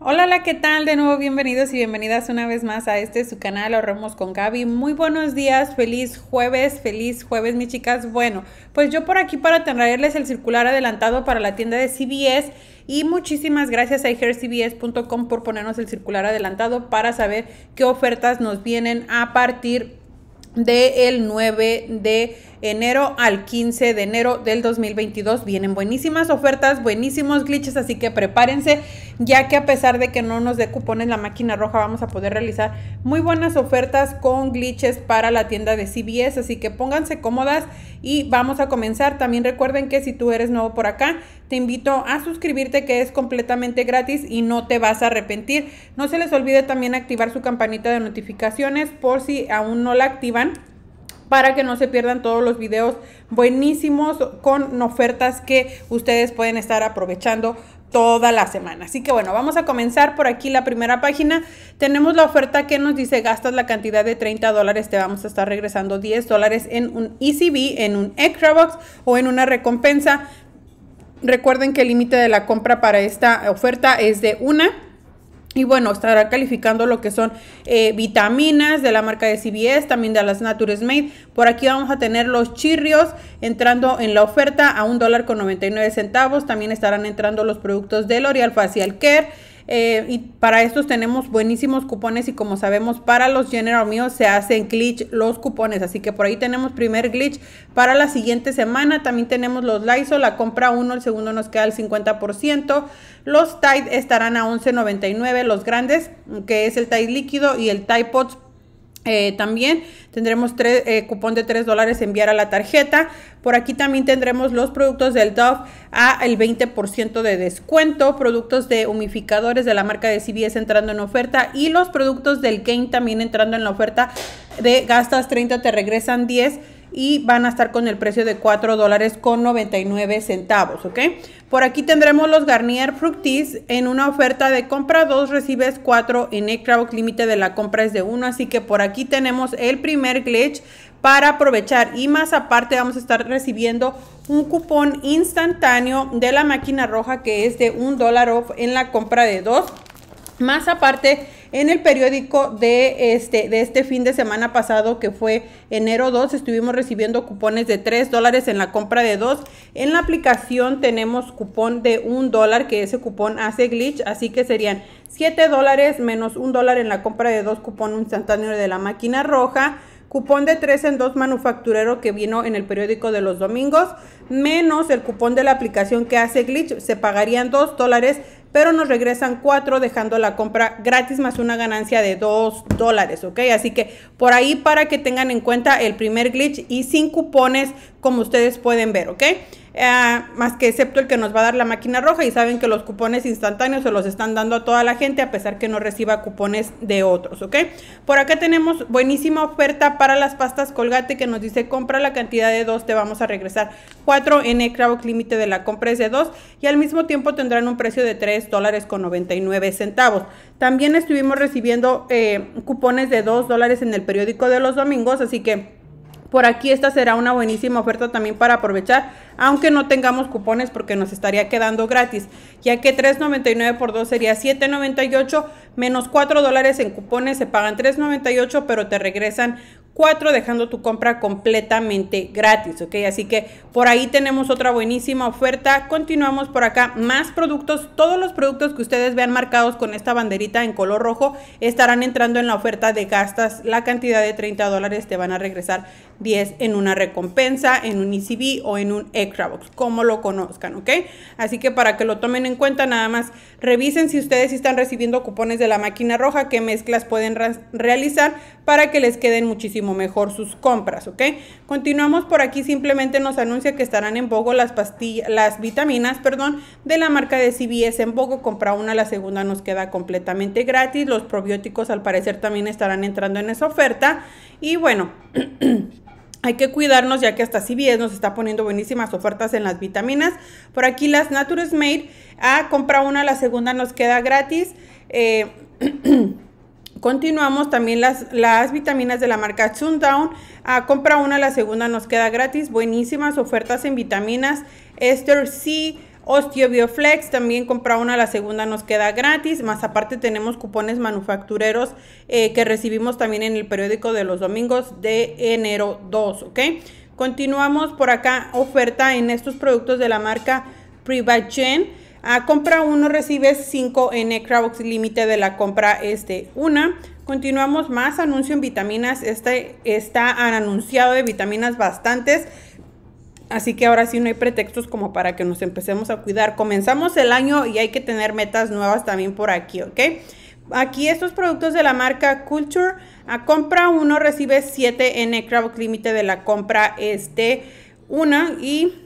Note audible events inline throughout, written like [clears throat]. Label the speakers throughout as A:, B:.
A: Hola, hola, ¿qué tal? De nuevo, bienvenidos y bienvenidas una vez más a este su canal ahorramos con Gaby. Muy buenos días, feliz jueves, feliz jueves, mis chicas. Bueno, pues yo por aquí para traerles el circular adelantado para la tienda de CBS y muchísimas gracias a hercbs.com por ponernos el circular adelantado para saber qué ofertas nos vienen a partir del 9 de enero al 15 de enero del 2022. Vienen buenísimas ofertas, buenísimos glitches, así que prepárense, ya que a pesar de que no nos dé cupones la máquina roja, vamos a poder realizar muy buenas ofertas con glitches para la tienda de CBS, así que pónganse cómodas y vamos a comenzar. También recuerden que si tú eres nuevo por acá, te invito a suscribirte que es completamente gratis y no te vas a arrepentir. No se les olvide también activar su campanita de notificaciones por si aún no la activan para que no se pierdan todos los videos buenísimos con ofertas que ustedes pueden estar aprovechando toda la semana. Así que bueno, vamos a comenzar por aquí la primera página. Tenemos la oferta que nos dice gastas la cantidad de 30 dólares, te vamos a estar regresando 10 dólares en un ECB, en un extra o en una recompensa. Recuerden que el límite de la compra para esta oferta es de una y bueno, estará calificando lo que son eh, vitaminas de la marca de CBS, también de las Natures Made. Por aquí vamos a tener los chirrios entrando en la oferta a un dólar con 99 centavos. También estarán entrando los productos de L'Oreal Facial Care. Eh, y para estos tenemos buenísimos cupones y como sabemos para los General míos se hacen glitch los cupones. Así que por ahí tenemos primer glitch para la siguiente semana. También tenemos los Lysol, la compra uno, el segundo nos queda el 50%. Los Tide estarán a 11.99, los grandes, que es el Tide líquido y el Tide Pods eh, también tendremos eh, cupón de 3 dólares enviar a la tarjeta. Por aquí también tendremos los productos del Dove a el 20% de descuento, productos de humificadores de la marca de CBS entrando en oferta y los productos del Kane también entrando en la oferta de gastas 30 te regresan 10 y van a estar con el precio de 4 dólares con 99 centavos, ¿ok? Por aquí tendremos los Garnier Fructis en una oferta de compra 2 recibes 4 en o límite de la compra es de 1, así que por aquí tenemos el primer glitch para aprovechar y más aparte vamos a estar recibiendo un cupón instantáneo de la máquina roja que es de un dólar off en la compra de 2 más aparte en el periódico este, de este, fin de semana pasado, que fue enero 2, estuvimos recibiendo cupones de 3 dólares en la compra de 2. En la aplicación tenemos cupón de 1 dólar, que ese cupón hace glitch, así que serían 7 dólares menos 1 dólar en la compra de 2 cupón instantáneo de la máquina roja cupón de 3 en 2 manufacturero que vino en el periódico de los domingos, menos el cupón de la aplicación que hace glitch, se pagarían 2 dólares pero nos regresan cuatro dejando la compra gratis más una ganancia de 2 dólares, ¿ok? Así que por ahí para que tengan en cuenta el primer glitch y sin cupones como ustedes pueden ver, ¿ok? Eh, más que excepto el que nos va a dar la máquina roja y saben que los cupones instantáneos se los están dando a toda la gente a pesar que no reciba cupones de otros, ¿ok? Por acá tenemos buenísima oferta para las pastas Colgate que nos dice compra la cantidad de dos, te vamos a regresar 4 en el límite de la compra es de dos y al mismo tiempo tendrán un precio de tres dólares con 99 centavos. También estuvimos recibiendo eh, cupones de dos dólares en el periódico de los domingos, así que por aquí esta será una buenísima oferta también para aprovechar, aunque no tengamos cupones porque nos estaría quedando gratis, ya que 3.99 por 2 sería 7.98 menos 4 dólares en cupones, se pagan 3.98 pero te regresan dejando tu compra completamente gratis, ¿ok? Así que por ahí tenemos otra buenísima oferta. Continuamos por acá, más productos, todos los productos que ustedes vean marcados con esta banderita en color rojo estarán entrando en la oferta de gastas. La cantidad de 30 dólares te van a regresar 10 en una recompensa, en un ECB o en un extra box, como lo conozcan, ¿ok? Así que para que lo tomen en cuenta, nada más revisen si ustedes están recibiendo cupones de la máquina roja, qué mezclas pueden realizar para que les queden muchísimo mejor sus compras, ¿ok? Continuamos por aquí, simplemente nos anuncia que estarán en Bogo las pastillas, las vitaminas, perdón, de la marca de CBS en Bogo, compra una, la segunda nos queda completamente gratis, los probióticos al parecer también estarán entrando en esa oferta y bueno... [clears throat] Hay que cuidarnos ya que hasta cbs nos está poniendo buenísimas ofertas en las vitaminas. Por aquí las Nature's Made. a ah, compra una, la segunda nos queda gratis. Eh, [clears throat] Continuamos también las, las vitaminas de la marca Sundown. Ah, compra una, la segunda nos queda gratis. Buenísimas ofertas en vitaminas. Esther C. Osteobioflex, también compra una, la segunda nos queda gratis, más aparte tenemos cupones manufactureros eh, que recibimos también en el periódico de los domingos de enero 2, ¿ok? Continuamos por acá, oferta en estos productos de la marca Privagen. A ah, compra 1 recibes 5N Ecrabox, límite de la compra este 1. Continuamos más anuncio en vitaminas. Este está anunciado de vitaminas bastantes. Así que ahora sí no hay pretextos como para que nos empecemos a cuidar. Comenzamos el año y hay que tener metas nuevas también por aquí, ¿ok? Aquí estos productos de la marca Culture, a ah, compra 1 recibes 7N Crowd, límite de la compra este 1 y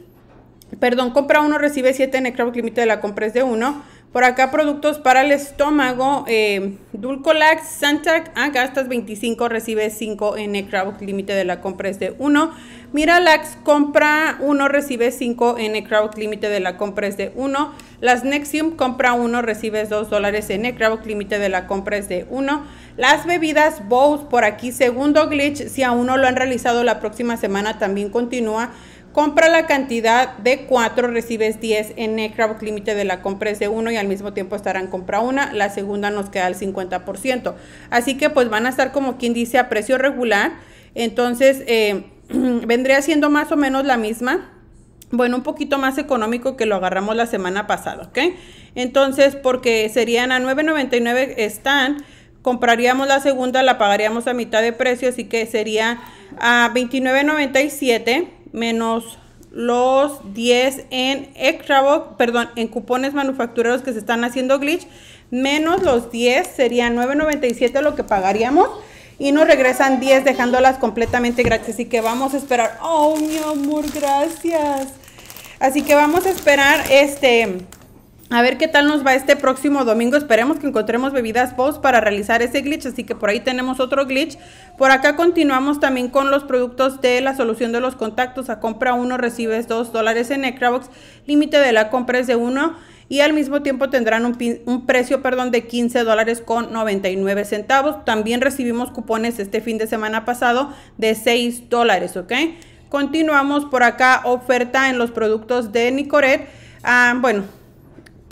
A: Perdón, compra uno, recibe siete en el crowd límite de la compra es de uno. Por acá productos para el estómago, eh, Dulcolax, Santac, ah, gastas 25, recibe 5 en crowd, límite de la compra es de 1. Miralax, compra uno, recibe 5 en crowd, límite de la compra es de 1. Las Nexium, compra uno, recibe 2 dólares en el crowd, límite de la compra es de 1. Las bebidas Bose, por aquí, segundo glitch, si aún no lo han realizado, la próxima semana también continúa compra la cantidad de 4, recibes 10 en Netcraft, límite de la compra es de 1 y al mismo tiempo estarán compra 1, la segunda nos queda el 50%. Así que pues van a estar como quien dice a precio regular, entonces eh, [clears throat] vendría siendo más o menos la misma. Bueno, un poquito más económico que lo agarramos la semana pasada, ¿ok? Entonces, porque serían a 9.99 están, compraríamos la segunda, la pagaríamos a mitad de precio, así que sería a 29.97 menos los 10 en extra perdón, en cupones manufactureros que se están haciendo glitch, menos los 10 serían 9.97 lo que pagaríamos y nos regresan 10 dejándolas completamente gratis. Así que vamos a esperar. Oh, mi amor, gracias. Así que vamos a esperar este a ver qué tal nos va este próximo domingo. Esperemos que encontremos bebidas post para realizar ese glitch. Así que por ahí tenemos otro glitch. Por acá continuamos también con los productos de la solución de los contactos. A compra uno recibes dos dólares en Ecrabox. Límite de la compra es de uno. y al mismo tiempo tendrán un, precio perdón, de 15 dólares con 99 centavos. También recibimos cupones este fin de semana pasado de 6 dólares, ¿ok? Continuamos por acá oferta en los productos de Nicoret. Ah, bueno,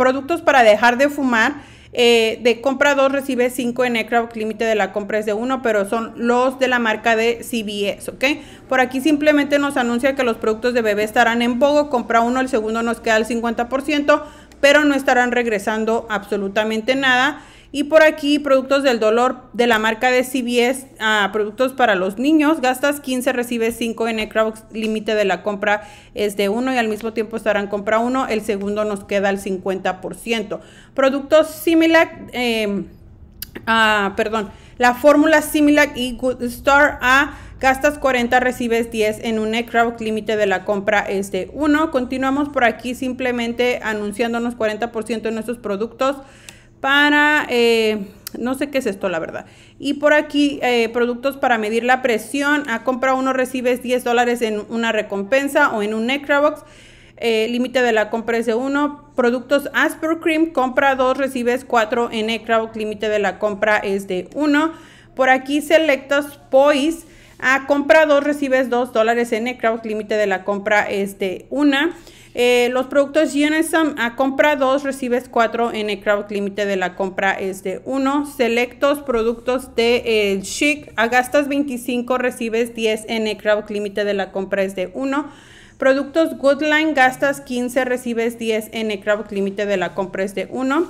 A: Productos para dejar de fumar. Eh, de compra 2 recibe 5 en Aircraft, límite de la compra es de 1, pero son los de la marca de CBS, ¿ok? Por aquí simplemente nos anuncia que los productos de bebé estarán en Bogo, compra uno, el segundo nos queda el 50%, pero no estarán regresando absolutamente nada. Y por aquí, productos del dolor de la marca de CBS, ah, productos para los niños. Gastas 15, recibes 5 en Ecrabox. Límite de la compra es de 1 y al mismo tiempo estarán compra 1. El segundo nos queda el 50%. Productos Similac, em, ah, perdón, la fórmula Similac y Good Star A. Gastas 40, recibes 10 en un Ecrabox. Límite de la compra es de 1. Continuamos por aquí simplemente anunciándonos 40% en nuestros productos para, eh, no sé qué es esto, la verdad. Y por aquí, eh, productos para medir la presión. A compra uno recibes 10 dólares en una recompensa o en un Necrobox. Eh, límite de la compra es de uno. Productos Asper Cream, compra dos, recibes 4 en Necrobox. límite de la compra es de uno. Por aquí selectas Poise, a ah, compra 2 recibes 2 dólares en este, eh, ah, este, el eh, crowd, ah, límite de la compra es de 1. los productos son a compra 2 recibes 4 en el crowd límite de la compra es de 1. Selectos productos de Chic a gastas 25 recibes 10 en el crowd límite de la compra es de 1. Productos Goodline gastas 15 recibes 10 en el crowd límite de la compra es de 1.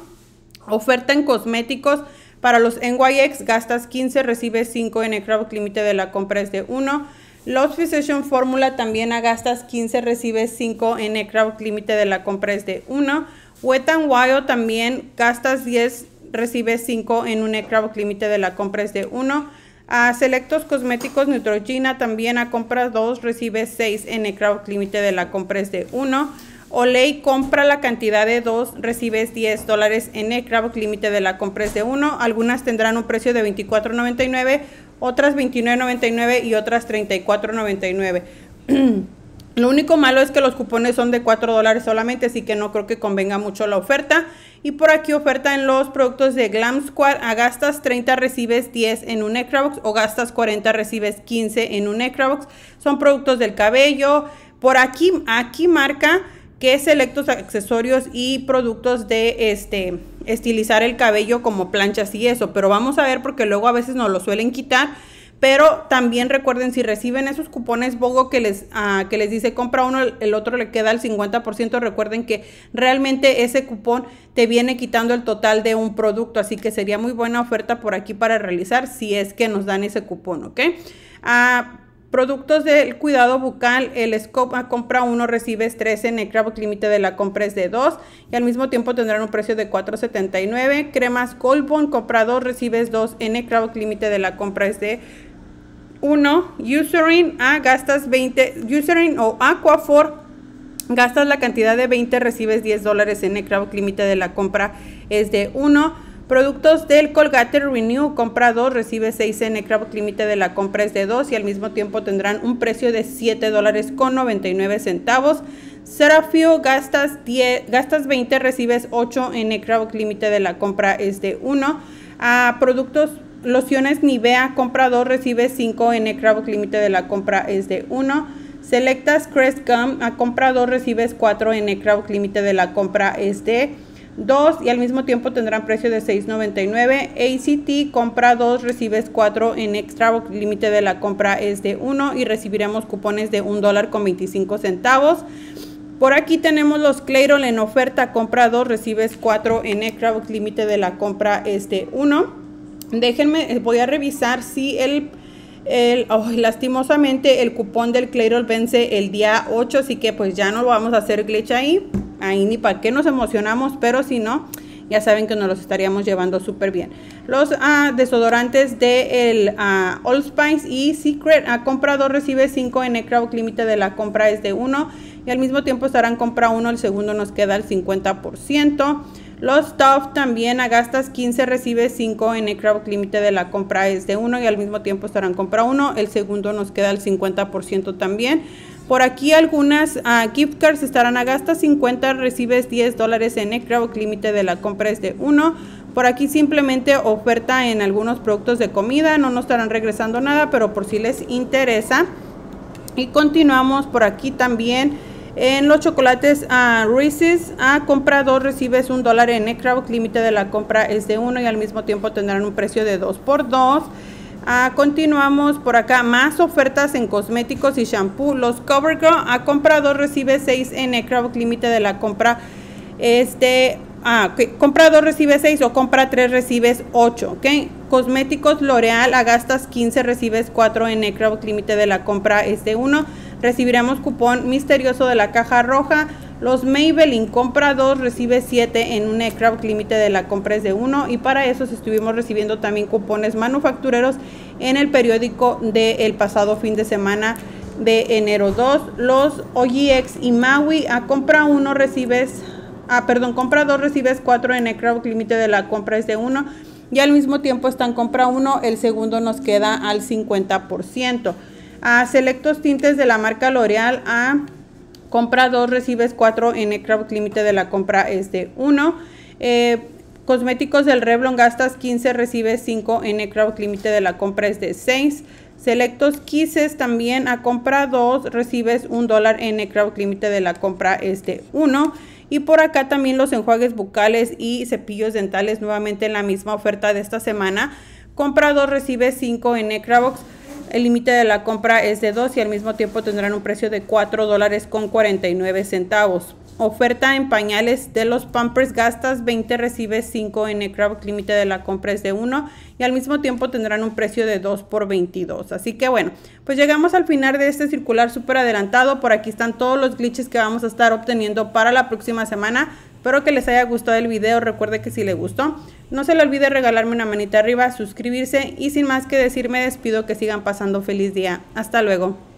A: Oferta en cosméticos para los NYX gastas 15, recibes 5 en el Crowd límite de la compra de 1. Los Physician Formula también a gastas 15, recibes 5 en el Crowd límite de la compra de 1. Wet and Wild también gastas 10, recibes 5 en un Crowd límite de la compra de 1. A Selectos Cosméticos Neutrogena también a compras 2 recibes 6 en el Crowd límite de la compra de 1. Olay compra la cantidad de 2, recibes 10 dólares en Ecrabox. límite de la compra es de 1. Algunas tendrán un precio de 24.99, otras 29.99 y otras 34.99. [clears throat] Lo único malo es que los cupones son de 4 dólares solamente, así que no creo que convenga mucho la oferta. Y por aquí oferta en los productos de Glam Squad. A gastas 30 recibes 10 en un Ecrabox o gastas 40 recibes 15 en un Ecrabox. Son productos del cabello. Por aquí, aquí marca que selectos accesorios y productos de este estilizar el cabello como planchas y eso, pero vamos a ver porque luego a veces nos lo suelen quitar. Pero también recuerden, si reciben esos cupones BOGO que les, ah, que les dice compra uno, el otro le queda el 50%, recuerden que realmente ese cupón te viene quitando el total de un producto. Así que sería muy buena oferta por aquí para realizar si es que nos dan ese cupón, ¿ok? Ah, Productos del cuidado bucal, el scope a compra 1 recibes 13 en el Crab límite de la compra es de 2 y al mismo tiempo tendrán un precio de 4.79. Cremas Colbon, compra 2 recibes 2 en el Crab límite de la compra es de 1. Userin A gastas 20, Userin o Aquafor gastas la cantidad de 20 recibes 10 dólares en el Crab límite de la compra es de 1. Productos del Colgate Renew, compra 2, recibe 6 en el límite de la compra es de 2 y al mismo tiempo tendrán un precio de $7.99. Serafio, gastas, 10, gastas 20, recibes 8 en el límite de la compra es de 1. A productos Lociones Nivea, compra 2, recibe 5 en el límite de la compra es de 1. Selectas Crest Gum, a compra 2, recibes 4 en crowd, límite de la compra es de 1. 2 y al mismo tiempo tendrán precio de 6.99. ACT compra 2 recibes 4 en extra, box límite de la compra es de 1 y recibiremos cupones de $1.25 dólar con 25 centavos. Por aquí tenemos los Clairol en oferta, compra 2 recibes 4 en extra, límite de la compra es de 1 Déjenme, eh, voy a revisar si el... lastimosamente el cupón del Clayroll vence el día 8, así que pues ya no lo vamos a hacer glitch ahí ahí ni para qué nos emocionamos, pero si no, ya saben que nos los estaríamos llevando súper bien. Los ah, desodorantes de el, ah, All Spice y Secret. A ah, compra 2 recibe 5 en crowd, Límite de la compra es de 1. Y al mismo tiempo estarán compra 1. El segundo nos queda el 50%. Los Tough también a gastas 15 recibe 5 en crowd, Límite de la compra es de 1. Y al mismo tiempo estarán compra 1. El segundo nos queda el 50% también. Por aquí algunas ah, gift cards estarán a gasta 50, recibes 10 dólares en Netcrowd, límite de la compra es de 1. Por aquí simplemente oferta en algunos productos de comida, no nos estarán regresando nada, pero por si les interesa. Y continuamos por aquí también en los chocolates a ah, Reese's. A ah, compra 2 recibes 1 dólar en Netcrowd, límite de la compra es de 1 y al mismo tiempo tendrán un precio de 2 por 2 Ah, continuamos por acá, más ofertas en cosméticos y shampoo. Los CoverGirl a comprador recibes 6 en crowd límite de la compra. Este, ah, okay. comprador recibe 6 o compra 3 recibes 8, ¿ok? Cosméticos L'Oreal a gastas 15 recibes 4 en crowd límite de la compra este 1. Recibiremos cupón misterioso de la caja roja los Maybelline compra 2, recibe 7 en un aircraft límite de la compra es de 1 y para eso estuvimos recibiendo también cupones manufactureros en el periódico del pasado fin de semana de enero 2. Los OGX y Maui a ah, compra 1 recibes, ah, perdón, compra 2 recibes 4 en aircraft límite de la compra es de 1 y al mismo tiempo están compra 1, el segundo nos queda al 50%. A selectos tintes de la marca L'Oreal a ah, compra 2 recibes 4 en Ecrabox. límite de la compra es de 1 cosméticos del Revlon gastas 15 recibes 5 en Ecraft límite de la compra es de 6 Selectos Kisses también a compra 2 recibes 1 dólar en el límite de la compra es de 1. Y por acá también los enjuagues bucales y cepillos dentales nuevamente en la misma oferta de esta semana. Compra 2 recibes 5 en Ecrabox. El límite de la compra es de 2 y al mismo tiempo tendrán un precio de 4 dólares con 49 centavos. Oferta en pañales de los Pampers gastas 20 recibes 5 en el límite de la compra es de 1 y al mismo tiempo tendrán un precio de 2 por 22. Así que bueno, pues llegamos al final de este circular súper adelantado. Por aquí están todos los glitches que vamos a estar obteniendo para la próxima semana. Espero que les haya gustado el video, recuerde que si le gustó, no se le olvide regalarme una manita arriba, suscribirse y sin más que decir me despido que sigan pasando feliz día. Hasta luego.